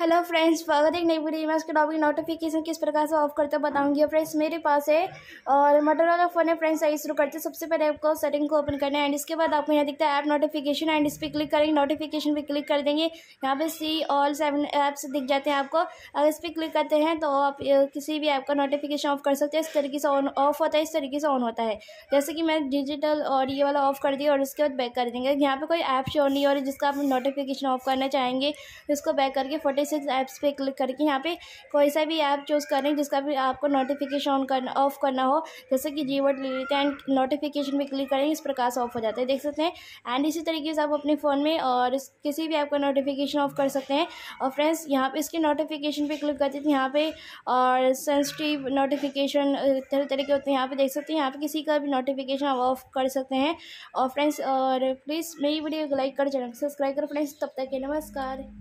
hello friends स्वागत है नई वीडियो में इसके टॉपिक नोटिफिकेशन किस प्रकार से ऑफ करते बताऊंगी फ्रेंड्स मेरे पास है और वाला फ़ोन है फ्रेंड्स आई शुरू करते सबसे पहले आपको सेटिंग को ओपन करना है एंड इसके बाद आपको यहाँ दिखता है ऐप नोटिफिकेशन एंड इस पर क्लिक करेंगे नोटिफिकेशन पर क्लिक कर देंगे यहाँ पे सी ऑल सेवन ऐप्स दिख जाते हैं आपको अगर इस पर क्लिक करते हैं तो आप किसी भी ऐप का नोटिफिकेशन ऑफ कर सकते हैं इस तरीके से ऑन ऑफ होता है इस तरीके से ऑन होता है जैसे कि मैं डिजिटल और ये वाला ऑफ कर दिया और उसके बाद बैक कर देंगे यहाँ पर कोई ऐप शो नहीं हो रही जिसका आप नोटिफिकेशन ऑफ करना चाहेंगे तो इसको बैक करके फोटो बेसिक ऐप्स पे क्लिक करके यहाँ पे कोई सा भी ऐप चूज़ करें जिसका भी आपको नोटिफिकेशन ऑन करना ऑफ करना हो जैसे कि लेते हैं एंड नोटिफिकेशन पर क्लिक करेंगे इस प्रकार से ऑफ हो जाता है देख सकते हैं एंड इसी तरीके से आप अपने फ़ोन में और किसी भी ऐप का नोटिफिकेशन ऑफ कर सकते हैं और फ्रेंड्स यहाँ पर इसके नोटिफिकेशन पर क्लिक करते थे तो यहाँ पर और सेंसिटिव नोटिफिकेशन तरह तरीके होते हैं यहाँ पर देख सकते हैं यहाँ पर किसी का भी नोटिफिकेशन आप ऑफ कर सकते हैं और फ्रेंड्स और प्लीज़ मेरी वीडियो को लाइक कर चैनल सब्सक्राइब करो फ्रेंड्स तब तक के नमस्कार